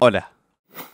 Hola.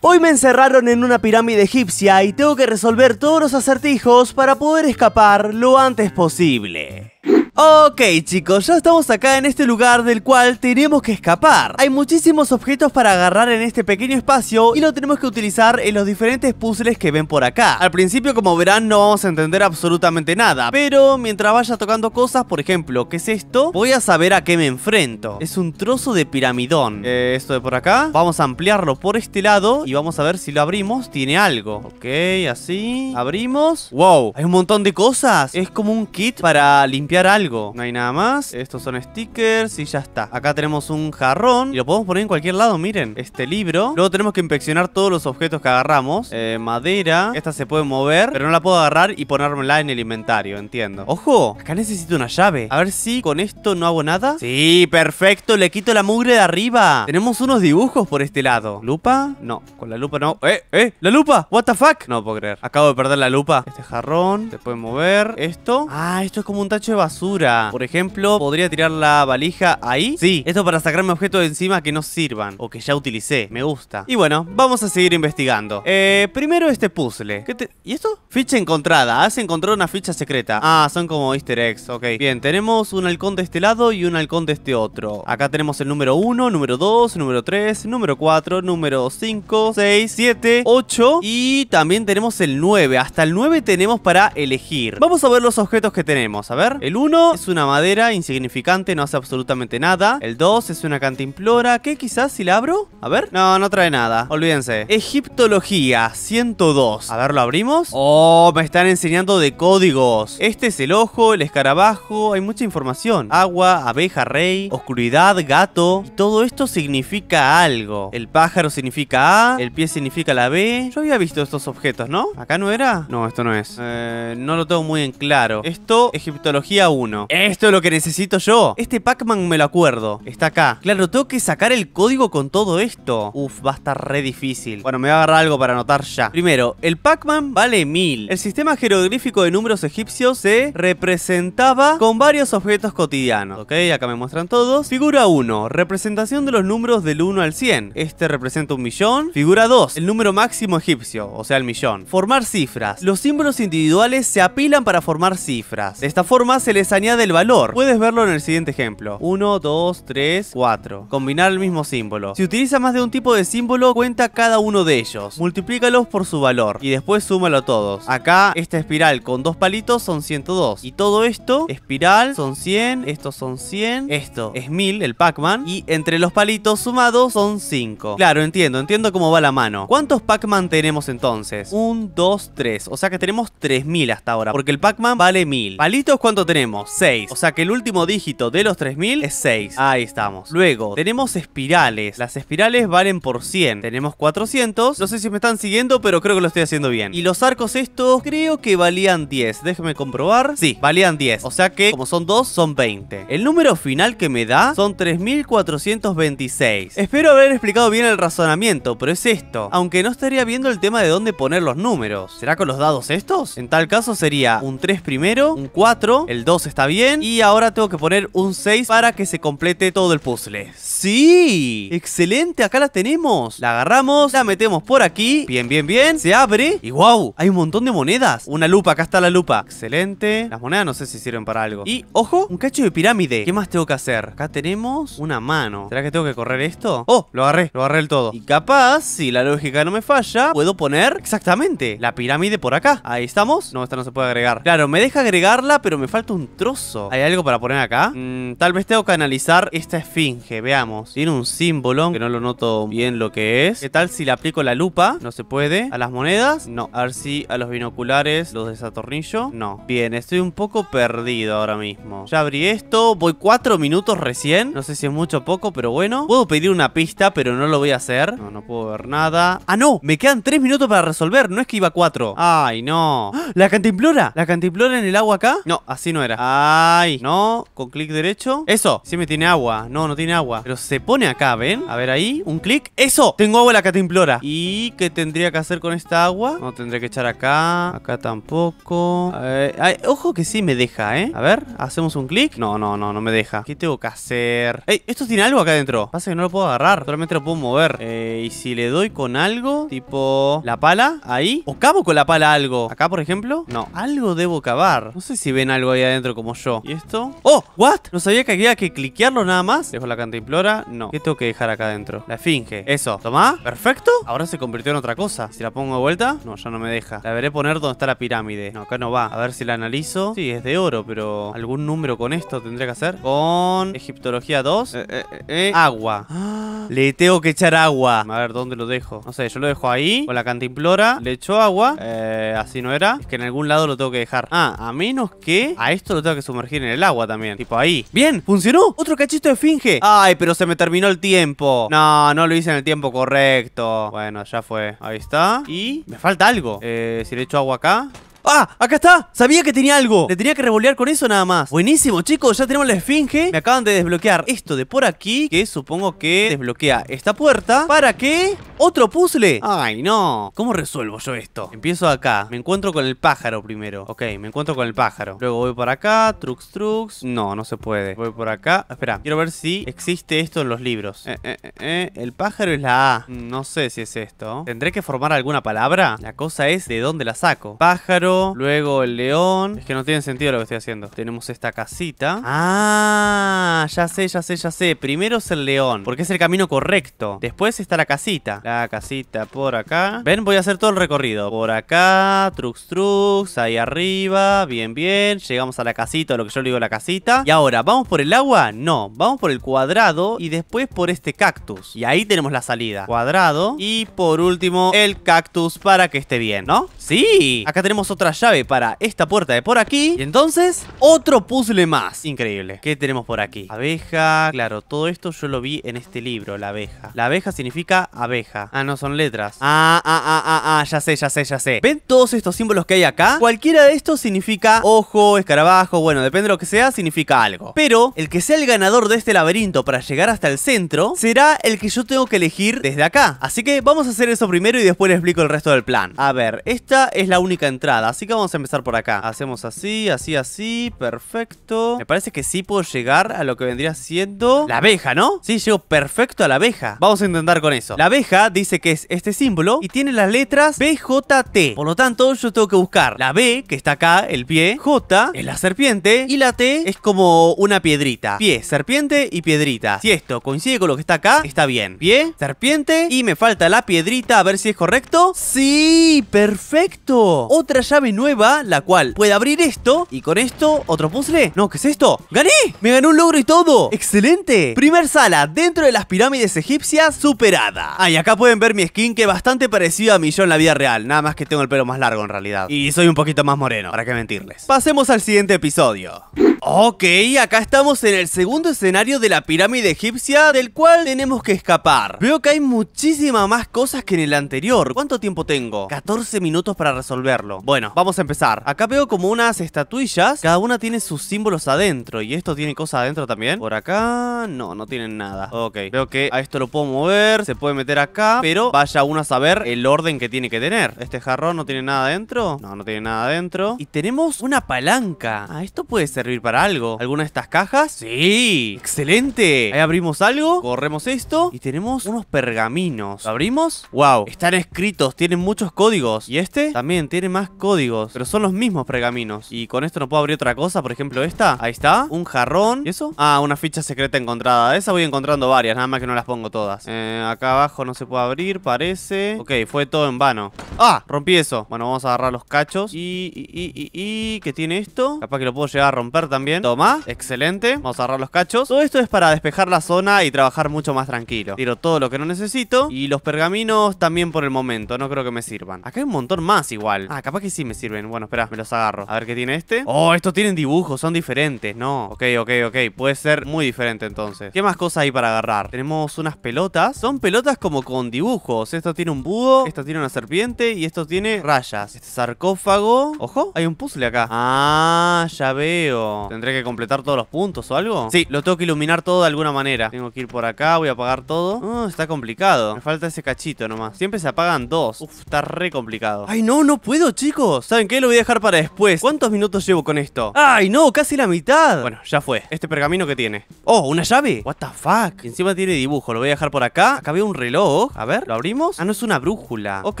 Hoy me encerraron en una pirámide egipcia y tengo que resolver todos los acertijos para poder escapar lo antes posible. Ok chicos, ya estamos acá en este lugar del cual tenemos que escapar Hay muchísimos objetos para agarrar en este pequeño espacio Y lo tenemos que utilizar en los diferentes puzzles que ven por acá Al principio como verán no vamos a entender absolutamente nada Pero mientras vaya tocando cosas, por ejemplo, ¿qué es esto? Voy a saber a qué me enfrento Es un trozo de piramidón eh, Esto de por acá Vamos a ampliarlo por este lado Y vamos a ver si lo abrimos, tiene algo Ok, así, abrimos Wow, hay un montón de cosas Es como un kit para limpiar algo no hay nada más. Estos son stickers y ya está. Acá tenemos un jarrón y lo podemos poner en cualquier lado, miren. Este libro. Luego tenemos que inspeccionar todos los objetos que agarramos. Eh, madera. Esta se puede mover, pero no la puedo agarrar y ponérmela en el inventario, entiendo. ¡Ojo! Acá necesito una llave. A ver si con esto no hago nada. ¡Sí! ¡Perfecto! Le quito la mugre de arriba. Tenemos unos dibujos por este lado. ¿Lupa? No, con la lupa no. ¡Eh! ¡Eh! ¡La lupa! ¿What the fuck? No puedo creer. Acabo de perder la lupa. Este jarrón. Se puede mover. Esto. Ah, esto es como un tacho de basura. Por ejemplo, ¿podría tirar la valija ahí? Sí, esto para sacarme objetos de encima que no sirvan o que ya utilicé. Me gusta. Y bueno, vamos a seguir investigando. Eh, primero este puzzle. ¿Qué ¿Y esto? Ficha encontrada. Has encontrado una ficha secreta. Ah, son como easter eggs. Ok. Bien, tenemos un halcón de este lado y un halcón de este otro. Acá tenemos el número 1, número 2, número 3, número 4, número 5, 6, 7, 8 y también tenemos el 9. Hasta el 9 tenemos para elegir. Vamos a ver los objetos que tenemos. A ver, el 1 es una madera insignificante, no hace absolutamente nada. El 2 es una cantimplora, ¿Qué? quizás si la abro, a ver. No, no trae nada, olvídense. Egiptología 102. A ver, ¿lo abrimos? Oh, me están enseñando de códigos. Este es el ojo, el escarabajo, hay mucha información. Agua, abeja rey, oscuridad, gato. Y todo esto significa algo. El pájaro significa A, el pie significa la B. Yo había visto estos objetos, ¿no? ¿Acá no era? No, esto no es. Eh, no lo tengo muy en claro. Esto, Egiptología 1. Esto es lo que necesito yo. Este Pac-Man me lo acuerdo. Está acá. Claro, tengo que sacar el código con todo esto. Uf, va a estar re difícil. Bueno, me voy a agarrar algo para anotar ya. Primero, el Pac-Man vale 1000. El sistema jeroglífico de números egipcios se representaba con varios objetos cotidianos. Ok, acá me muestran todos. Figura 1, representación de los números del 1 al 100. Este representa un millón. Figura 2, el número máximo egipcio, o sea, el millón. Formar cifras. Los símbolos individuales se apilan para formar cifras. De esta forma se les añade del valor. Puedes verlo en el siguiente ejemplo. 1, 2, 3, 4. Combinar el mismo símbolo. Si utiliza más de un tipo de símbolo, cuenta cada uno de ellos. Multiplícalos por su valor y después súmalo a todos. Acá esta espiral con dos palitos son 102. Y todo esto, espiral, son 100, estos son 100, esto es 1000, el Pac-Man. Y entre los palitos sumados son 5. Claro, entiendo, entiendo cómo va la mano. ¿Cuántos Pac-Man tenemos entonces? 1, 2, 3. O sea que tenemos 3000 hasta ahora, porque el Pac-Man vale 1000. ¿Palitos cuánto tenemos? 6. O sea que el último dígito de los 3000 es 6. Ahí estamos. Luego, tenemos espirales. Las espirales valen por 100. Tenemos 400. No sé si me están siguiendo, pero creo que lo estoy haciendo bien. Y los arcos estos creo que valían 10. déjeme comprobar. Sí, valían 10. O sea que como son 2, son 20. El número final que me da son 3426. Espero haber explicado bien el razonamiento, pero es esto. Aunque no estaría viendo el tema de dónde poner los números. ¿Será con los dados estos? En tal caso sería un 3 primero, un 4, el 2 está bien. Y ahora tengo que poner un 6 para que se complete todo el puzzle. ¡Sí! ¡Excelente! Acá la tenemos. La agarramos, la metemos por aquí. Bien, bien, bien. Se abre. Y wow, hay un montón de monedas. Una lupa, acá está la lupa. Excelente. Las monedas no sé si sirven para algo. Y, ojo, un cacho de pirámide. ¿Qué más tengo que hacer? Acá tenemos una mano. ¿Será que tengo que correr esto? ¡Oh! Lo agarré, lo agarré el todo. Y capaz, si la lógica no me falla, puedo poner exactamente la pirámide por acá. Ahí estamos. No, esta no se puede agregar. Claro, me deja agregarla, pero me falta un trozo ¿Hay algo para poner acá? Mm, tal vez tengo que analizar esta esfinge, veamos. Tiene un símbolo, que no lo noto bien lo que es. ¿Qué tal si le aplico la lupa? No se puede. ¿A las monedas? No. A ver si a los binoculares los desatornillo. No. Bien, estoy un poco perdido ahora mismo. Ya abrí esto, voy cuatro minutos recién. No sé si es mucho o poco, pero bueno. Puedo pedir una pista, pero no lo voy a hacer. No, no puedo ver nada. ¡Ah, no! Me quedan tres minutos para resolver. No es que iba cuatro. ¡Ay, no! ¡Ah! ¡La cantimplora! ¿La cantimplora en el agua acá? No, así no era. Ah, Ay, no, con clic derecho Eso, sí me tiene agua, no, no tiene agua Pero se pone acá, ¿ven? A ver ahí, un clic ¡Eso! Tengo agua que te implora. ¿Y qué tendría que hacer con esta agua? No, tendré que echar acá, acá tampoco ay, Ojo que sí me deja, ¿eh? A ver, hacemos un clic No, no, no, no me deja ¿Qué tengo que hacer? ¡Ey! Esto tiene algo acá adentro Pasa que no lo puedo agarrar, solamente lo puedo mover eh, Y si le doy con algo, tipo la pala, ahí ¿O cavo con la pala algo? Acá, por ejemplo, no, algo debo cavar No sé si ven algo ahí adentro como yo. ¿Y esto? ¡Oh! ¿What? No sabía que había que cliquearlo nada más. Dejo la cantimplora. No. ¿Qué tengo que dejar acá adentro? La finge Eso. toma Perfecto. Ahora se convirtió en otra cosa. Si la pongo de vuelta. No, ya no me deja. La veré poner donde está la pirámide. No, acá no va. A ver si la analizo. Sí, es de oro, pero algún número con esto tendría que hacer. Con egiptología 2. Eh eh, eh, eh, Agua. ¡Ah! Le tengo que echar agua. A ver, ¿dónde lo dejo? No sé, yo lo dejo ahí con la cantimplora. Le echo agua. Eh, así no era. Es que en algún lado lo tengo que dejar. Ah, a menos que a esto lo tengo que sumergir en el agua también. Tipo ahí. Bien, funcionó. Otro cachito de finge. Ay, pero se me terminó el tiempo. No, no lo hice en el tiempo correcto. Bueno, ya fue. Ahí está. Y me falta algo. Eh, si le echo agua acá. ¡Ah! ¡Acá está! Sabía que tenía algo. Le tenía que rebolear con eso nada más. Buenísimo, chicos. Ya tenemos la esfinge. Me acaban de desbloquear esto de por aquí, que supongo que desbloquea esta puerta. ¿Para qué? ¿Otro puzzle? ¡Ay, no! ¿Cómo resuelvo yo esto? Empiezo acá. Me encuentro con el pájaro primero. Ok, me encuentro con el pájaro. Luego voy por acá. Trux, trux. No, no se puede. Voy por acá. Espera, quiero ver si existe esto en los libros. Eh, eh, eh, el pájaro es la A. Mm, no sé si es esto. ¿Tendré que formar alguna palabra? La cosa es de dónde la saco. Pájaro luego el león. Es que no tiene sentido lo que estoy haciendo. Tenemos esta casita. Ah, ya sé, ya sé, ya sé. Primero es el león, porque es el camino correcto. Después está la casita. La casita por acá. Ven, voy a hacer todo el recorrido. Por acá, trux trux, ahí arriba, bien, bien. Llegamos a la casita, lo que yo le digo la casita. Y ahora, ¿vamos por el agua? No, vamos por el cuadrado y después por este cactus. Y ahí tenemos la salida. Cuadrado y por último el cactus para que esté bien, ¿no? Sí, acá tenemos otra llave para esta puerta de por aquí. Y entonces, otro puzzle más. Increíble. ¿Qué tenemos por aquí? Abeja. Claro, todo esto yo lo vi en este libro, la abeja. La abeja significa abeja. Ah, no, son letras. Ah, ah, ah, ah, ah, ya sé, ya sé, ya sé. ¿Ven todos estos símbolos que hay acá? Cualquiera de estos significa ojo, escarabajo, bueno, depende de lo que sea, significa algo. Pero el que sea el ganador de este laberinto para llegar hasta el centro será el que yo tengo que elegir desde acá. Así que vamos a hacer eso primero y después les explico el resto del plan. A ver, esta es la única entrada, Así que vamos a empezar por acá. Hacemos así, así, así. Perfecto. Me parece que sí puedo llegar a lo que vendría siendo la abeja, ¿no? Sí, llego perfecto a la abeja. Vamos a intentar con eso. La abeja dice que es este símbolo y tiene las letras BJT. Por lo tanto, yo tengo que buscar la B, que está acá, el pie, J, es la serpiente y la T es como una piedrita. Pie, serpiente y piedrita. Si esto coincide con lo que está acá, está bien. Pie, serpiente y me falta la piedrita a ver si es correcto. Sí, perfecto. Otra llave nueva, la cual puede abrir esto y con esto otro puzzle. No, ¿qué es esto? ¡Gané! ¡Me ganó un logro y todo! ¡Excelente! Primer sala, dentro de las pirámides egipcias, superada. Ah, y acá pueden ver mi skin que es bastante parecido a mi yo en la vida real, nada más que tengo el pelo más largo en realidad. Y soy un poquito más moreno, para qué mentirles. Pasemos al siguiente episodio. Ok, acá estamos en el segundo escenario de la pirámide egipcia del cual tenemos que escapar. Veo que hay muchísimas más cosas que en el anterior. ¿Cuánto tiempo tengo? 14 minutos para resolverlo. Bueno, vamos a empezar. Acá veo como unas estatuillas. Cada una tiene sus símbolos adentro. ¿Y esto tiene cosas adentro también? Por acá... No, no tienen nada. Ok, veo que a esto lo puedo mover. Se puede meter acá. Pero vaya uno a saber el orden que tiene que tener. ¿Este jarrón no tiene nada adentro? No, no tiene nada adentro. Y tenemos una palanca. Ah, esto puede servir para algo. ¿Alguna de estas cajas? ¡Sí! ¡Excelente! Ahí abrimos algo. Corremos esto. Y tenemos unos pergaminos. ¿Lo abrimos? ¡Wow! Están escritos. Tienen muchos códigos. ¿Y este? También tiene más códigos pero son los mismos pergaminos. Y con esto no puedo abrir otra cosa, por ejemplo esta. Ahí está, un jarrón. ¿Y eso? Ah, una ficha secreta encontrada. Esa voy encontrando varias, nada más que no las pongo todas. Eh, acá abajo no se puede abrir, parece. Ok, fue todo en vano. ¡Ah! Rompí eso. Bueno, vamos a agarrar los cachos. Y, y, y, y, y ¿qué tiene esto? Capaz que lo puedo llegar a romper también. Toma, excelente. Vamos a agarrar los cachos. Todo esto es para despejar la zona y trabajar mucho más tranquilo. Tiro todo lo que no necesito. Y los pergaminos también por el momento, no creo que me sirvan. Acá hay un montón más igual. Ah, capaz que si me sirven. Bueno, espera, me los agarro. A ver qué tiene este. Oh, estos tienen dibujos, son diferentes. No, ok, ok, ok. Puede ser muy diferente entonces. ¿Qué más cosas hay para agarrar? Tenemos unas pelotas. Son pelotas como con dibujos. Esto tiene un búho, esto tiene una serpiente y esto tiene rayas. Este sarcófago. Ojo, hay un puzzle acá. Ah, ya veo. Tendré que completar todos los puntos o algo. Sí, lo tengo que iluminar todo de alguna manera. Tengo que ir por acá, voy a apagar todo. Oh, está complicado. Me falta ese cachito nomás. Siempre se apagan dos. Uf, está re complicado. Ay, no, no puedo, chicos. ¿Saben qué? Lo voy a dejar para después. ¿Cuántos minutos llevo con esto? ¡Ay, no! ¡Casi la mitad! Bueno, ya fue. Este pergamino que tiene. ¡Oh, una llave! ¿What the fuck? Encima tiene dibujo. Lo voy a dejar por acá. Acá veo un reloj. A ver, ¿lo abrimos? Ah, no, es una brújula. Ok,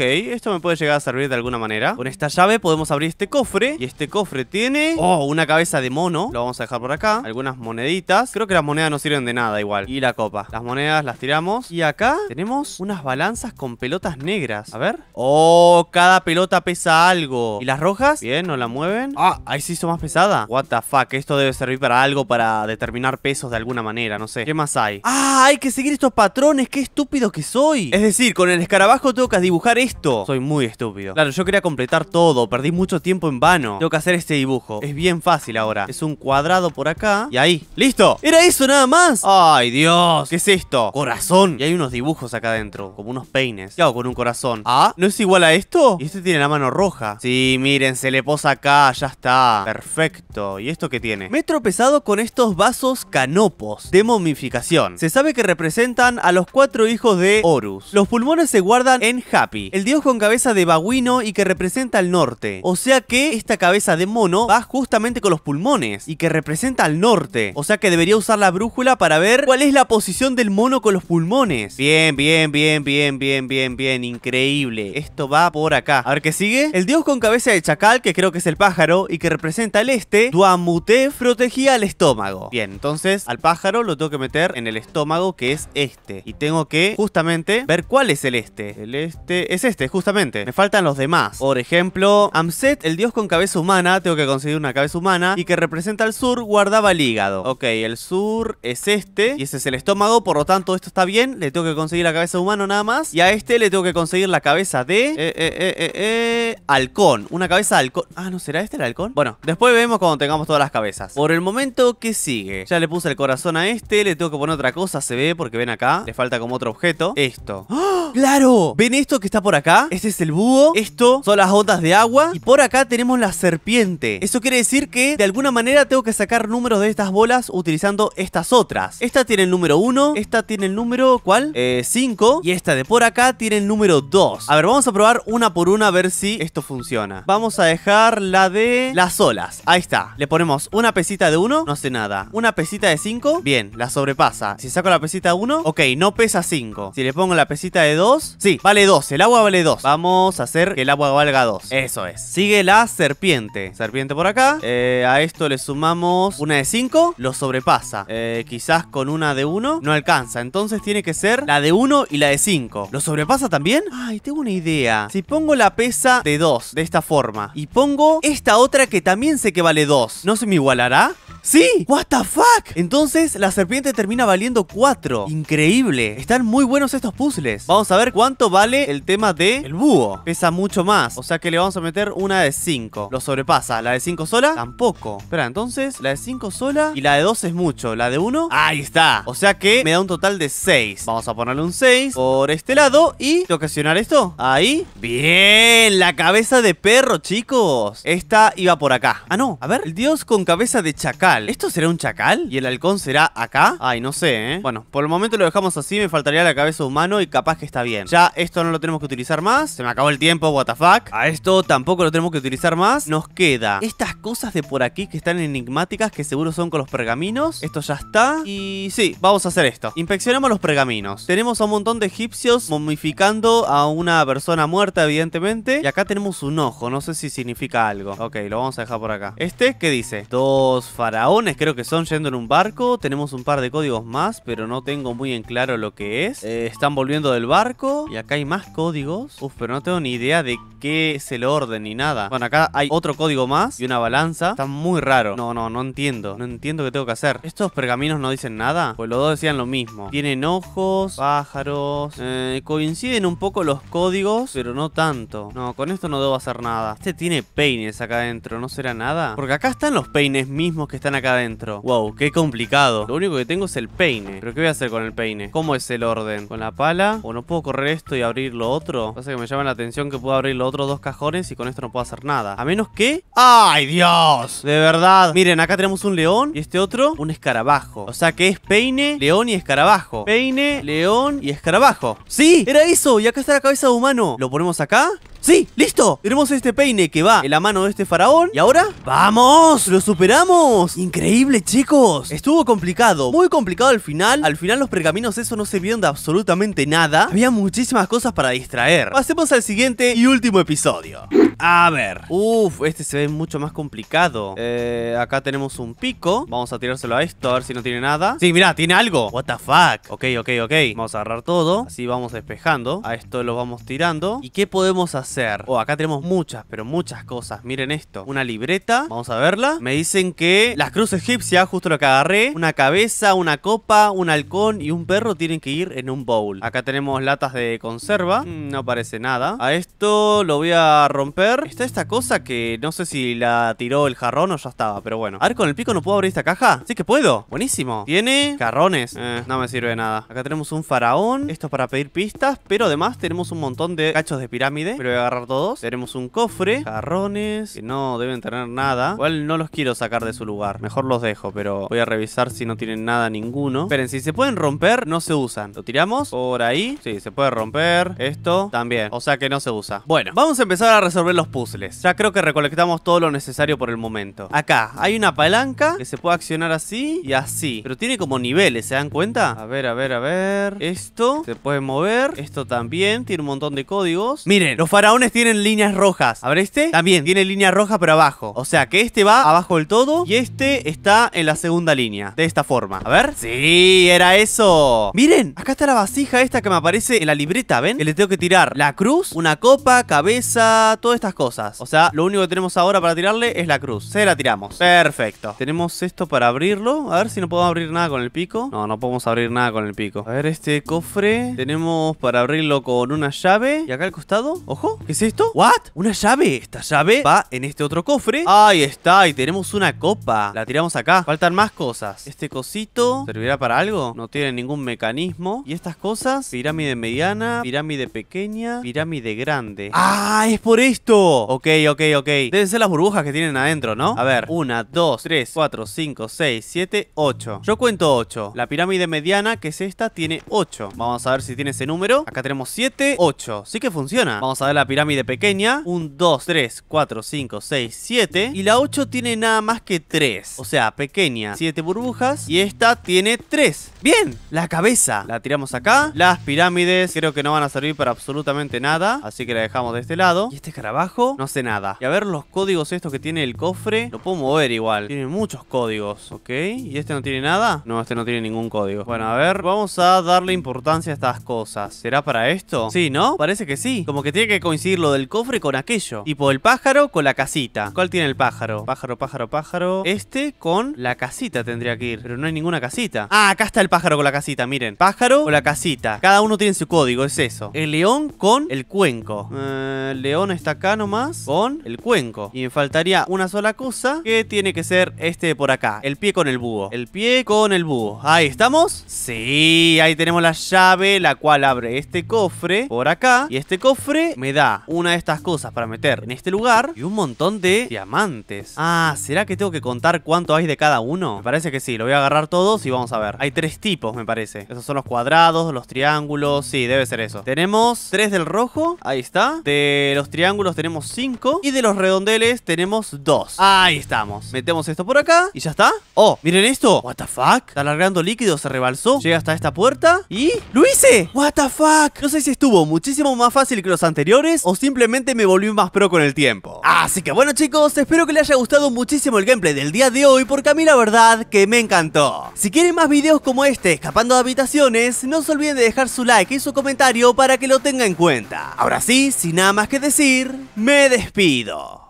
esto me puede llegar a servir de alguna manera. Con esta llave podemos abrir este cofre. Y este cofre tiene... ¡Oh, una cabeza de mono! Lo vamos a dejar por acá. Algunas moneditas. Creo que las monedas no sirven de nada igual. Y la copa. Las monedas las tiramos. Y acá tenemos unas balanzas con pelotas negras. A ver. ¡Oh, cada pelota pesa algo! ¿Y las rojas? Bien, no la mueven. Ah, ahí se hizo más pesada. What the esto debe servir para algo, para determinar pesos de alguna manera, no sé. ¿Qué más hay? Ah, hay que seguir estos patrones, qué estúpido que soy. Es decir, con el escarabajo tengo que dibujar esto. Soy muy estúpido. Claro, yo quería completar todo, perdí mucho tiempo en vano. Tengo que hacer este dibujo. Es bien fácil ahora. Es un cuadrado por acá y ahí. ¡Listo! ¡Era eso nada más! ¡Ay, Dios! ¿Qué es esto? Corazón. Y hay unos dibujos acá adentro, como unos peines. ¿Qué hago con un corazón? Ah, ¿no es igual a esto? Y este tiene la mano roja. Sí, y miren, se le posa acá, ya está. Perfecto. ¿Y esto qué tiene? Me he tropezado con estos vasos canopos de momificación. Se sabe que representan a los cuatro hijos de Horus. Los pulmones se guardan en Happy, el dios con cabeza de babuino y que representa al norte. O sea que esta cabeza de mono va justamente con los pulmones y que representa al norte. O sea que debería usar la brújula para ver cuál es la posición del mono con los pulmones. Bien, bien, bien, bien, bien, bien, bien. Increíble. Esto va por acá. A ver qué sigue. El dios con cabeza de chacal, que creo que es el pájaro y que representa el este, Duamute protegía al estómago. Bien, entonces al pájaro lo tengo que meter en el estómago que es este. Y tengo que justamente ver cuál es el este. El este es este, justamente. Me faltan los demás. Por ejemplo, Amset, el dios con cabeza humana, tengo que conseguir una cabeza humana y que representa al sur, guardaba el hígado. Ok, el sur es este y ese es el estómago, por lo tanto esto está bien. Le tengo que conseguir la cabeza humana nada más y a este le tengo que conseguir la cabeza de... Eh, eh, eh, eh, eh alcohol. Una cabeza de halcón. Ah, ¿no será este el halcón? Bueno, después vemos cuando tengamos todas las cabezas. Por el momento, ¿qué sigue? Ya le puse el corazón a este. Le tengo que poner otra cosa. Se ve porque ven acá. Le falta como otro objeto. Esto. ¡Oh! ¡Claro! ¿Ven esto que está por acá? Este es el búho. Esto son las gotas de agua. Y por acá tenemos la serpiente. Eso quiere decir que de alguna manera tengo que sacar números de estas bolas utilizando estas otras. Esta tiene el número 1. Esta tiene el número, ¿cuál? 5. Eh, y esta de por acá tiene el número 2. A ver, vamos a probar una por una a ver si esto funciona. Vamos a dejar la de las olas. Ahí está. Le ponemos una pesita de 1, no sé nada. Una pesita de 5, bien, la sobrepasa. Si saco la pesita de 1, ok, no pesa 5. Si le pongo la pesita de 2, sí, vale 2. El agua vale 2. Vamos a hacer que el agua valga 2. Eso es. Sigue la serpiente. Serpiente por acá. Eh, a esto le sumamos una de 5, lo sobrepasa. Eh, quizás con una de 1 no alcanza. Entonces tiene que ser la de 1 y la de 5. ¿Lo sobrepasa también? Ay, tengo una idea. Si pongo la pesa de 2, de esta forma. Y pongo esta otra que también sé que vale 2. ¿No se me igualará? ¡Sí! ¡What the fuck! Entonces, la serpiente termina valiendo 4. Increíble. Están muy buenos estos puzzles. Vamos a ver cuánto vale el tema de el búho. Pesa mucho más. O sea que le vamos a meter una de 5. Lo sobrepasa. ¿La de 5 sola? Tampoco. Espera, entonces, la de 5 sola y la de 2 es mucho. ¿La de 1? ¡Ahí está! O sea que me da un total de 6. Vamos a ponerle un 6 por este lado y ocasionar esto. Ahí. ¡Bien! La cabeza de perro, chicos. Esta iba por acá. Ah, no. A ver. El dios con cabeza de chacal. ¿Esto será un chacal? ¿Y el halcón será acá? Ay, no sé, ¿eh? Bueno, por el momento lo dejamos así. Me faltaría la cabeza humano y capaz que está bien. Ya esto no lo tenemos que utilizar más. Se me acabó el tiempo, what the fuck. A esto tampoco lo tenemos que utilizar más. Nos queda estas cosas de por aquí que están enigmáticas que seguro son con los pergaminos. Esto ya está. Y sí, vamos a hacer esto. Inspeccionamos los pergaminos. Tenemos a un montón de egipcios momificando a una persona muerta, evidentemente. Y acá tenemos un ojo. No sé si significa algo. Ok, lo vamos a dejar por acá. Este, ¿qué dice? Dos faraones aún creo que son yendo en un barco. Tenemos un par de códigos más, pero no tengo muy en claro lo que es. Eh. están volviendo del barco. Y acá hay más códigos. Uf, pero no tengo ni idea de qué es el orden ni nada. Bueno, acá hay otro código más y una balanza. Está muy raro. No, no, no entiendo. No entiendo qué tengo que hacer. ¿Estos pergaminos no dicen nada? Pues los dos decían lo mismo. Tienen ojos, pájaros. Eh, coinciden un poco los códigos, pero no tanto. No, con esto no debo hacer nada. Este tiene peines acá adentro. ¿No será nada? Porque acá están los peines mismos que están acá adentro. Wow, qué complicado. Lo único que tengo es el peine. ¿Pero qué voy a hacer con el peine? ¿Cómo es el orden? ¿Con la pala? ¿O no puedo correr esto y abrir lo otro? Pasa que me llama la atención que puedo abrir los otros dos cajones y con esto no puedo hacer nada. A menos que... ¡Ay, Dios! De verdad. Miren, acá tenemos un león y este otro un escarabajo. O sea que es peine, león y escarabajo. Peine, león y escarabajo. ¡Sí! ¡Era eso! Y acá está la cabeza de humano. ¿Lo ponemos acá? ¡Sí! ¡Listo! Tenemos este peine que va en la mano de este faraón. ¿Y ahora? ¡Vamos! ¡Lo superamos! ¡Increíble, chicos! Estuvo complicado. Muy complicado al final. Al final los pergaminos eso no vieron de absolutamente nada. Había muchísimas cosas para distraer. Pasemos al siguiente y último episodio. A ver. Uf, este se ve mucho más complicado. Eh, acá tenemos un pico. Vamos a tirárselo a esto, a ver si no tiene nada. Sí, mira, tiene algo. What the fuck. Ok, ok, ok. Vamos a agarrar todo. Así vamos despejando. A esto lo vamos tirando. ¿Y qué podemos hacer? O oh, acá tenemos muchas, pero muchas cosas. Miren esto. Una libreta. Vamos a verla. Me dicen que las cruces egipcias, justo lo que agarré. Una cabeza, una copa, un halcón y un perro tienen que ir en un bowl. Acá tenemos latas de conserva. Mm, no parece nada. A esto lo voy a romper. Está esta cosa que no sé si la tiró el jarrón o ya estaba, pero bueno. A ver, con el pico no puedo abrir esta caja. Sí que puedo. Buenísimo. Tiene carrones. Eh, no me sirve de nada. Acá tenemos un faraón. Esto es para pedir pistas, pero además tenemos un montón de cachos de pirámide. Pero agarrar todos. Tenemos un cofre, jarrones, que no deben tener nada. Igual no los quiero sacar de su lugar. Mejor los dejo, pero voy a revisar si no tienen nada ninguno. Esperen, si se pueden romper, no se usan. ¿Lo tiramos? Por ahí. Sí, se puede romper. Esto también. O sea que no se usa. Bueno, vamos a empezar a resolver los puzzles. Ya creo que recolectamos todo lo necesario por el momento. Acá hay una palanca que se puede accionar así y así. Pero tiene como niveles, ¿se dan cuenta? A ver, a ver, a ver. Esto se puede mover. Esto también. Tiene un montón de códigos. Miren, los faraones tienen líneas rojas. A ver, este también tiene línea roja, pero abajo. O sea que este va abajo del todo y este está en la segunda línea. De esta forma. A ver. Sí, era eso. Miren, acá está la vasija esta que me aparece en la libreta, ¿ven? Que le tengo que tirar la cruz, una copa, cabeza, todas estas cosas. O sea, lo único que tenemos ahora para tirarle es la cruz. Se la tiramos. Perfecto. Tenemos esto para abrirlo. A ver si no podemos abrir nada con el pico. No, no podemos abrir nada con el pico. A ver, este cofre tenemos para abrirlo con una llave. Y acá al costado, ojo, ¿Qué es esto? ¿What? Una llave Esta llave va en este otro cofre Ahí está, y tenemos una copa La tiramos acá Faltan más cosas Este cosito ¿Servirá para algo? No tiene ningún mecanismo Y estas cosas Pirámide mediana Pirámide pequeña Pirámide grande ¡Ah! ¡Es por esto! Ok, ok, ok Deben ser las burbujas que tienen adentro, ¿no? A ver Una, dos, tres, cuatro, cinco, seis, siete, ocho. Yo cuento ocho. La pirámide mediana, que es esta, tiene ocho. Vamos a ver si tiene ese número Acá tenemos 7, 8 Sí que funciona Vamos a ver la pirámide pequeña. Un 2, 3, 4, 5, 6, 7. Y la 8 tiene nada más que 3. O sea, pequeña, 7 burbujas. Y esta tiene 3. ¡Bien! La cabeza. La tiramos acá. Las pirámides creo que no van a servir para absolutamente nada. Así que la dejamos de este lado. Y este escarabajo no hace nada. Y a ver los códigos estos que tiene el cofre. Lo puedo mover igual. Tiene muchos códigos, ¿ok? ¿Y este no tiene nada? No, este no tiene ningún código. Bueno, a ver. Vamos a darle importancia a estas cosas. ¿Será para esto? Sí, ¿no? Parece que sí. Como que tiene que coincidir coincidir lo del cofre con aquello. Tipo el pájaro con la casita. ¿Cuál tiene el pájaro? Pájaro, pájaro, pájaro. Este con la casita tendría que ir. Pero no hay ninguna casita. Ah, acá está el pájaro con la casita, miren. Pájaro con la casita. Cada uno tiene su código, es eso. El león con el cuenco. Eh, el león está acá nomás con el cuenco. Y me faltaría una sola cosa que tiene que ser este por acá. El pie con el búho. El pie con el búho. Ahí estamos. Sí, ahí tenemos la llave, la cual abre este cofre por acá. Y este cofre me da una de estas cosas para meter en este lugar y un montón de diamantes. Ah, ¿será que tengo que contar cuánto hay de cada uno? Me parece que sí, lo voy a agarrar todos y vamos a ver. Hay tres tipos, me parece. Esos son los cuadrados, los triángulos, sí, debe ser eso. Tenemos tres del rojo, ahí está. De los triángulos tenemos cinco y de los redondeles tenemos dos. Ahí estamos. Metemos esto por acá y ya está. Oh, miren esto. What the fuck? Está alargando líquido, se rebalsó. Llega hasta esta puerta y... ¡Lo hice! What the fuck? No sé si estuvo muchísimo más fácil que los anteriores o simplemente me volví más pro con el tiempo. Así que bueno chicos, espero que les haya gustado muchísimo el gameplay del día de hoy porque a mí la verdad que me encantó. Si quieren más videos como este escapando de habitaciones, no se olviden de dejar su like y su comentario para que lo tenga en cuenta. Ahora sí, sin nada más que decir, me despido.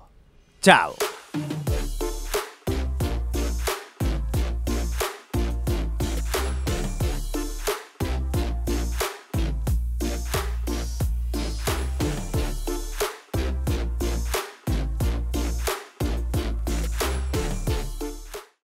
Chao.